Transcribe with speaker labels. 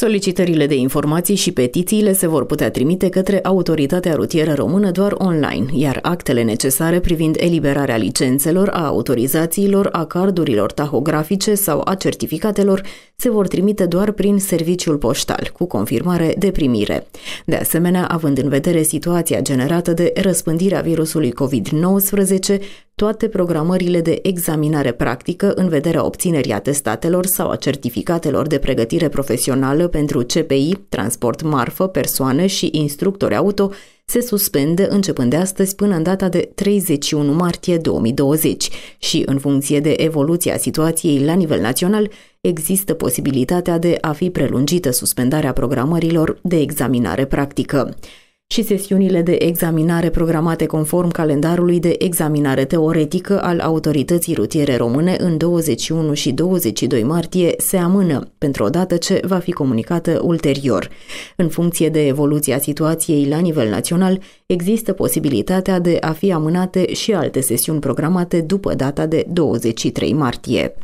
Speaker 1: Solicitările de informații și petițiile se vor putea trimite către Autoritatea Rutieră Română doar online, iar actele necesare privind eliberarea licențelor, a autorizațiilor, a cardurilor tahografice sau a certificatelor se vor trimite doar prin serviciul poștal, cu confirmare de primire. De asemenea, având în vedere situația generată de răspândirea virusului COVID-19, toate programările de examinare practică în vederea obținerii atestatelor sau a certificatelor de pregătire profesională pentru CPI, transport marfă, persoane și instructori auto se suspende începând de astăzi până în data de 31 martie 2020 și, în funcție de evoluția situației la nivel național, există posibilitatea de a fi prelungită suspendarea programărilor de examinare practică și sesiunile de examinare programate conform calendarului de examinare teoretică al autorității rutiere române în 21 și 22 martie se amână, pentru o dată ce va fi comunicată ulterior. În funcție de evoluția situației la nivel național, există posibilitatea de a fi amânate și alte sesiuni programate după data de 23 martie.